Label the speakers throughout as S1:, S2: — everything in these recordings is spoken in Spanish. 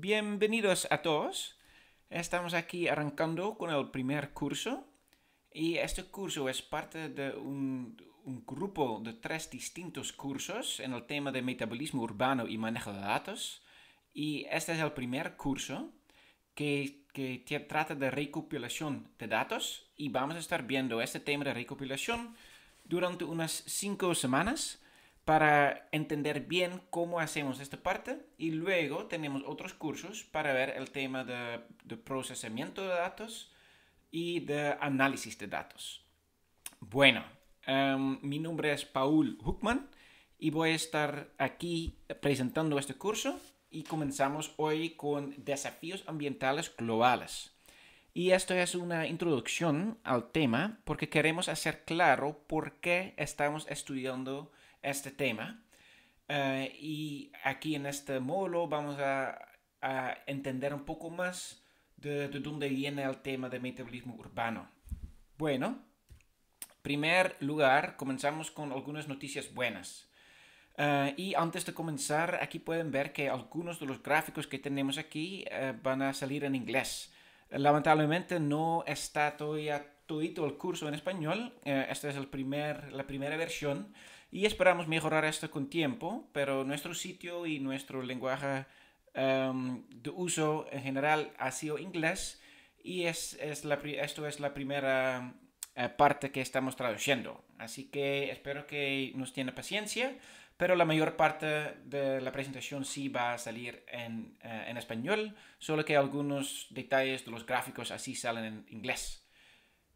S1: Bienvenidos a todos. Estamos aquí arrancando con el primer curso y este curso es parte de un, grupo de tres distintos cursos en el tema de metabolismo urbano y manejo de datos. Y este es el primer curso que, que trata de recopilación de datos y vamos a estar viendo este tema de recopilación durante unas cinco semanas para entender bien cómo hacemos esta parte y luego tenemos otros cursos para ver el tema de, procesamiento de datos y de análisis de datos. Bueno, em, mi nombre es Paul Huckman y voy a estar aquí presentando este curso y comenzamos hoy con desafíos ambientales globales. Y esto es una introducción al tema porque queremos hacer claro por qué estamos estudiando este tema. Eh, y aquí en este módulo vamos a, entender un poco más de, dónde viene el tema de metabolismo urbano. Bueno, primer lugar, comenzamos con algunas noticias buenas. Eh, y antes de comenzar, aquí pueden ver que algunos de los gráficos que tenemos aquí eh, van a salir en inglés. Lamentablemente no está todavía todo el curso en español. esta es el primer, la primera versión y esperamos mejorar esto con tiempo, pero nuestro sitio y nuestro lenguaje em, de uso en general ha sido inglés y es, es la, esto es la primera eh, parte que estamos traduciendo. Así que espero que nos tiene paciencia, pero la mayor parte de la presentación sí va a salir en, eh, en español, solo que algunos detalles de los gráficos así salen en inglés.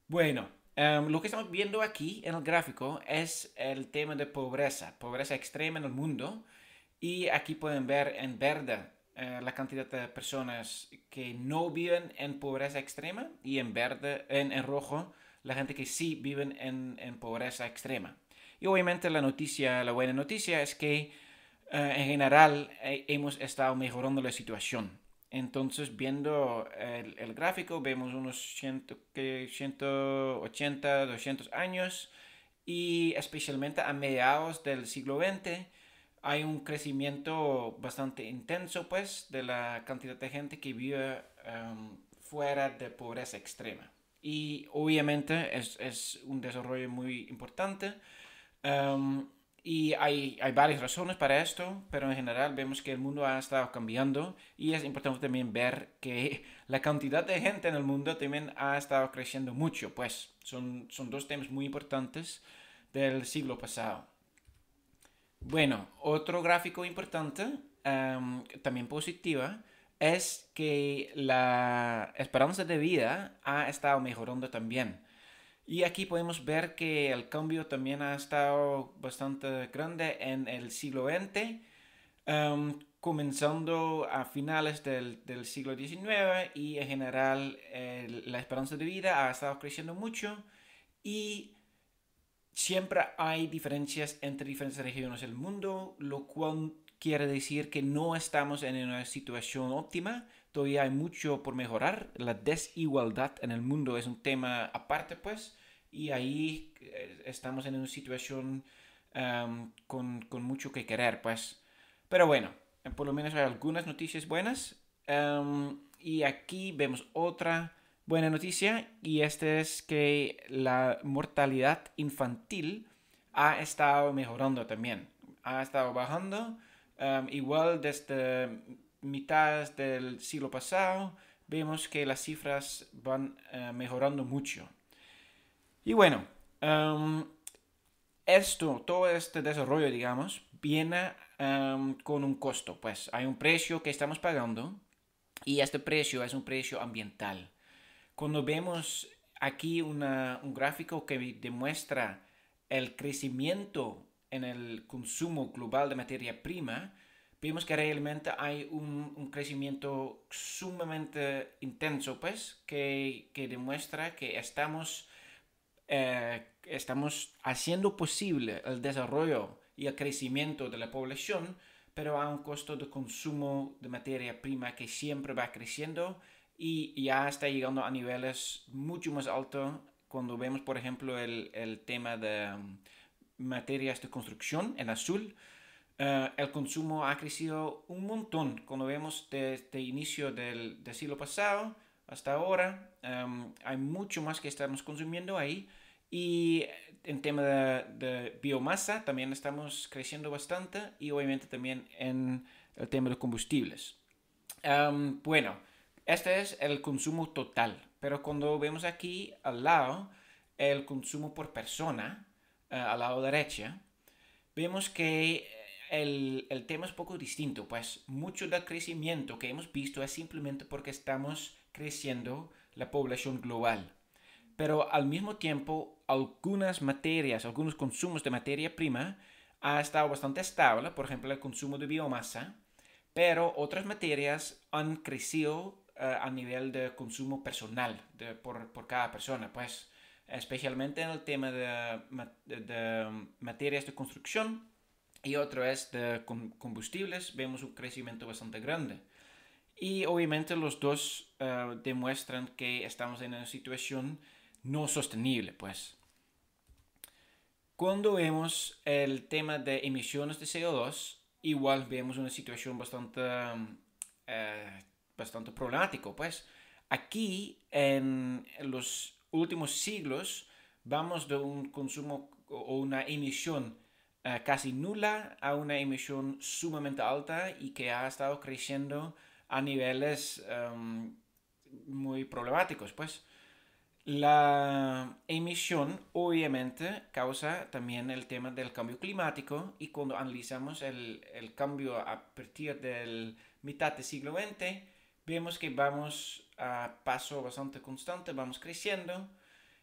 S1: Bueno, Em, lo que estamos viendo aquí en el gráfico es el tema de pobreza, pobreza extrema en el mundo. Y aquí pueden ver en verde eh, la cantidad de personas que no viven en pobreza extrema y en verde, en, en rojo, la gente que sí viven en, en, pobreza extrema. Y obviamente la noticia, la buena noticia es que eh, en general eh, hemos estado mejorando la situación. Entonces, viendo el, gráfico, vemos unos 100, 180, 200 años y especialmente a mediados del siglo XX hay un crecimiento bastante intenso, pues, de la cantidad de gente que vive em, fuera de pobreza extrema. Y obviamente es, un desarrollo muy importante. Em, y hay, hay varias razones para esto, pero en general vemos que el mundo ha estado cambiando y es importante también ver que la cantidad de gente en el mundo también ha estado creciendo mucho, pues son, son dos temas muy importantes del siglo pasado. Bueno, otro gráfico importante, em, también positiva, es que la esperanza de vida ha estado mejorando también. Y aquí podemos ver que el cambio también ha estado bastante grande en el siglo XX, em, comenzando a finales del, del, siglo XIX y en general la esperanza de vida ha estado creciendo mucho y siempre hay diferencias entre diferentes regiones del mundo, lo cual quiere decir que no estamos en una situación óptima, todavía hay mucho por mejorar. La desigualdad en el mundo es un tema aparte, pues, y ahí eh, estamos en una situación con, con, mucho que querer, pues. Pero bueno, por lo menos hay algunas noticias buenas. y aquí vemos otra buena noticia, y esta es que la mortalidad infantil ha estado mejorando también. Ha estado bajando, igual desde mitad del siglo pasado, vemos que las cifras van eh, mejorando mucho. Y bueno, em, esto, todo este desarrollo, digamos, viene em, con un costo, pues hay un precio que estamos pagando y este precio es un precio ambiental. Cuando vemos aquí un gráfico que demuestra el crecimiento en el consumo global de materia prima, vimos que realmente hay un, crecimiento sumamente intenso, pues, que, que demuestra que estamos, eh, estamos haciendo posible el desarrollo y el crecimiento de la población, pero a un costo de consumo de materia prima que siempre va creciendo y ya está llegando a niveles mucho más altos cuando vemos, por ejemplo, el, el tema de mm, materias de construcción en azul, eh, el consumo ha crecido un montón cuando vemos desde el este inicio del, siglo pasado hasta ahora. Em, hay mucho más que estamos consumiendo ahí. Y en tema de, biomasa también estamos creciendo bastante y obviamente también en el tema de combustibles. Em, bueno, este es el consumo total, pero cuando vemos aquí al lado el consumo por persona, eh, al lado derecha, vemos que el, el, tema es un poco distinto, pues mucho del crecimiento que hemos visto es simplemente porque estamos creciendo la población global. Pero al mismo tiempo, algunas materias, algunos consumos de materia prima ha estado bastante estable, por ejemplo, el consumo de biomasa, pero otras materias han crecido eh, a nivel de consumo personal de, por, por, cada persona, pues especialmente en el tema de, de materias de construcción y otro es de combustibles, vemos un crecimiento bastante grande. Y obviamente los dos eh, demuestran que estamos en una situación no sostenible, pues. Cuando vemos el tema de emisiones de CO2, igual vemos una situación bastante, eh, bastante problemática, pues. Aquí, en los últimos siglos, vamos de un consumo o una emisión eh, casi nula a una emisión sumamente alta y que ha estado creciendo a niveles em, muy problemáticos, pues. La emisión obviamente causa también el tema del cambio climático y cuando analizamos el, el cambio a partir del mitad del siglo XX, vemos que vamos a paso bastante constante, vamos creciendo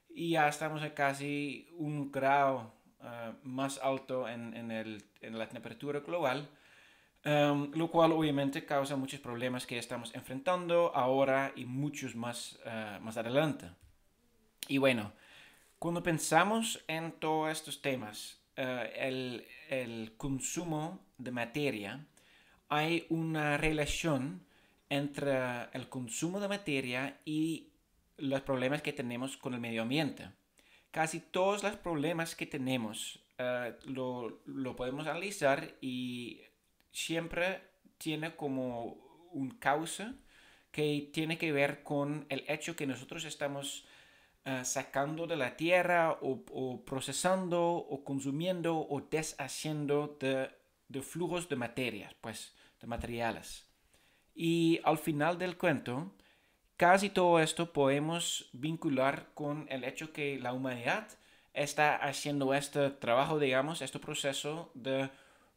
S1: y ya estamos a casi un grado eh, más alto en, en, el, en, la temperatura global, em, lo cual obviamente causa muchos problemas que estamos enfrentando ahora y muchos más, eh, más adelante. Y bueno, cuando pensamos en todos estos temas, eh, el, el, consumo de materia, hay una relación entre el consumo de materia y los problemas que tenemos con el medio ambiente. Casi todos los problemas que tenemos eh, lo, podemos analizar y siempre tiene como un causa que tiene que ver con el hecho que nosotros estamos eh, sacando de la tierra o, procesando o consumiendo o deshaciendo de, de flujos de materias, pues de materiales. Y al final del cuento, Casi todo esto podemos vincular con el hecho que la humanidad está haciendo este trabajo, digamos, este proceso de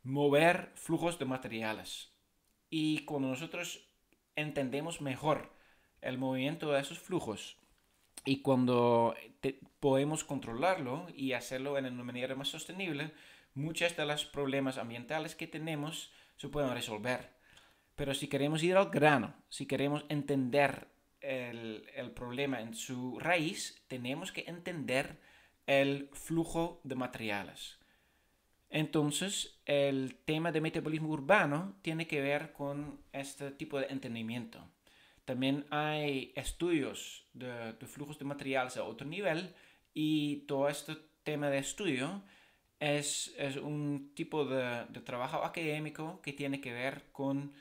S1: mover flujos de materiales. Y cuando nosotros entendemos mejor el movimiento de esos flujos y cuando podemos controlarlo y hacerlo en una manera más sostenible, muchos de los problemas ambientales que tenemos se pueden resolver. Pero si queremos ir al grano, si queremos entender el, el problema en su raíz, tenemos que entender el flujo de materiales. Entonces, el tema de metabolismo urbano tiene que ver con este tipo de entendimiento. También hay estudios de, de, flujos de materiales a otro nivel y todo este tema de estudio es, es un tipo de, de trabajo académico que tiene que ver con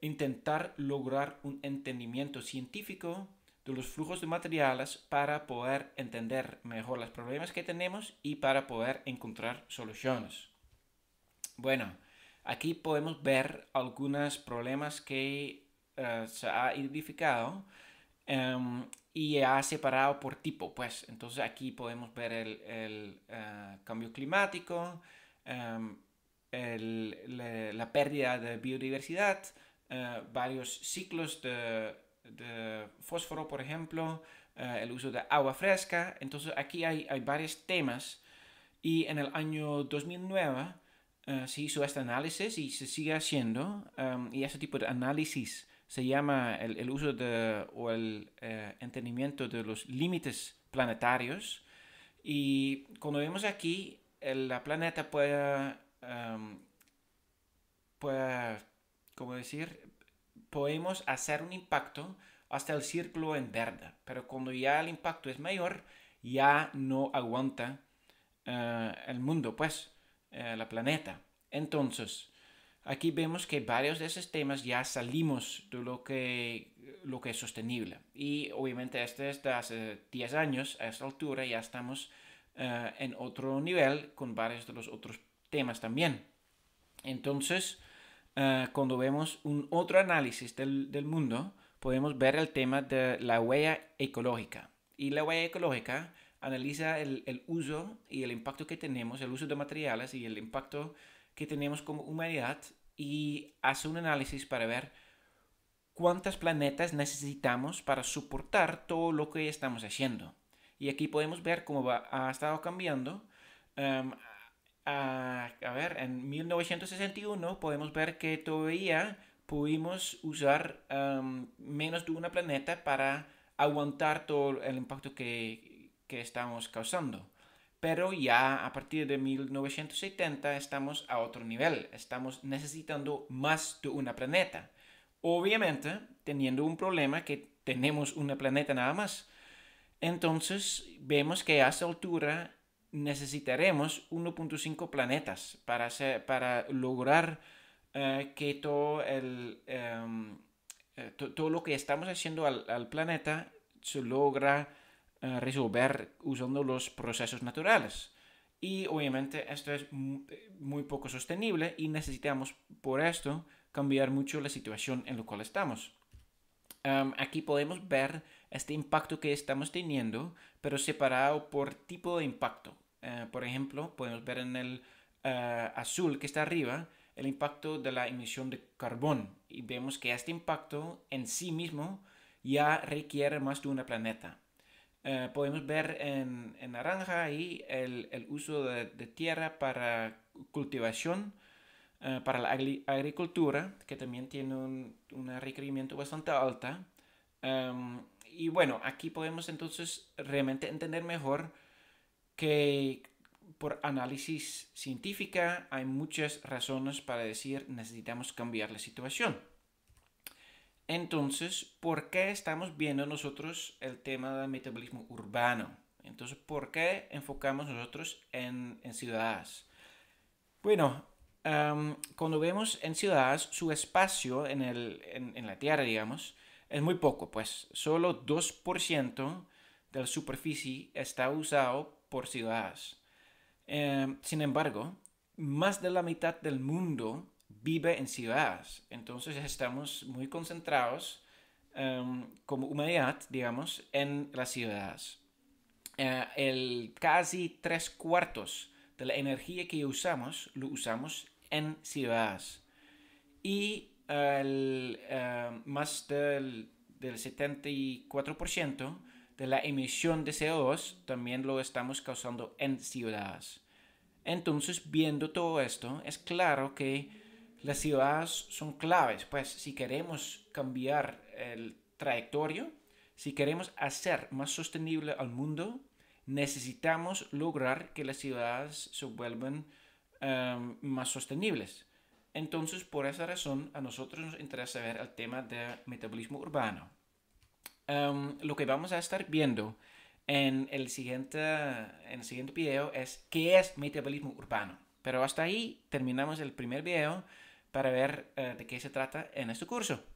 S1: intentar lograr un entendimiento científico de los flujos de materiales para poder entender mejor los problemas que tenemos y para poder encontrar soluciones. Bueno, aquí podemos ver algunos problemas que eh, se ha identificado em, y ha separado por tipo. Pues entonces aquí podemos ver el, eh, cambio climático, em, la pérdida de biodiversidad, eh, varios ciclos de, de, fósforo, por ejemplo, eh, el uso de agua fresca. Entonces aquí hay, hay varios temas y en el año 2009 eh, se hizo este análisis y se sigue haciendo em, y ese tipo de análisis se llama el, el uso de, o el entendimiento de los límites planetarios y cuando vemos aquí el planeta puede, em, puede ¿cómo decir? podemos hacer un impacto hasta el círculo en verde, pero cuando ya el impacto es mayor, ya no aguanta eh, el mundo, pues, eh, la planeta. Entonces, aquí vemos que varios de esos temas ya salimos de lo que, lo que es sostenible. Y obviamente este de hace 10 años, a esta altura ya estamos eh, en otro nivel con varios de los otros temas también. Entonces, eh, cuando vemos un otro análisis del, del, mundo, podemos ver el tema de la huella ecológica. Y la huella ecológica analiza el, el uso y el impacto que tenemos, el uso de materiales y el impacto que tenemos como humanidad y hace un análisis para ver cuántas planetas necesitamos para soportar todo lo que estamos haciendo. Y aquí podemos ver cómo ha estado cambiando. Em, Ah, a, ver, en 1961 podemos ver que todavía pudimos usar menos de una planeta para aguantar todo el impacto que, que estamos causando. Pero ya a partir de 1970 estamos a otro nivel, estamos necesitando más de una planeta. Obviamente teniendo un problema que tenemos una planeta nada más. Entonces vemos que a esa altura necesitaremos 1.5 planetas para, para lograr eh, que todo, el, em, eh, todo lo que estamos haciendo al, planeta se logra eh, resolver usando los procesos naturales. Y obviamente esto es muy poco sostenible y necesitamos por esto cambiar mucho la situación en la cual estamos. Em, aquí podemos ver este impacto que estamos teniendo, pero separado por tipo de impacto. Eh, por ejemplo, podemos ver en el eh, azul que está arriba el impacto de la emisión de carbón y vemos que este impacto en sí mismo ya requiere más de una planeta. Eh, podemos ver en, en naranja ahí el, el uso de, tierra para cultivación, para la agricultura, que también tiene un, un requerimiento bastante alta. Em, y bueno, aquí podemos entonces realmente entender mejor que por análisis científica hay muchas razones para decir necesitamos cambiar la situación. Entonces, ¿por qué estamos viendo nosotros el tema del metabolismo urbano? Entonces, ¿por qué enfocamos nosotros en, en ciudades? Bueno, cuando vemos en ciudades, su espacio en, el, en, en la Tierra, digamos, es muy poco, pues solo 2% de la superficie está usado por ciudades. Em, sin embargo, más de la mitad del mundo vive en ciudades, entonces estamos muy concentrados em, como humanidad, digamos, en las ciudades. Eh, el casi tres cuartos de la energía que usamos lo usamos en ciudades y eh, más del, del 74% de la emisión de CO2 también lo estamos causando en ciudades. Entonces, viendo todo esto, es claro que las ciudades son claves, pues si queremos cambiar el trayectorio, si queremos hacer más sostenible al mundo, necesitamos lograr que las ciudades se vuelvan eh, más sostenibles. Entonces, por esa razón, a nosotros nos interesa ver el tema del metabolismo urbano. Em, lo que vamos a estar viendo en el, siguiente, en el siguiente video es qué es metabolismo urbano. Pero hasta ahí terminamos el primer video para ver eh, de qué se trata en este curso.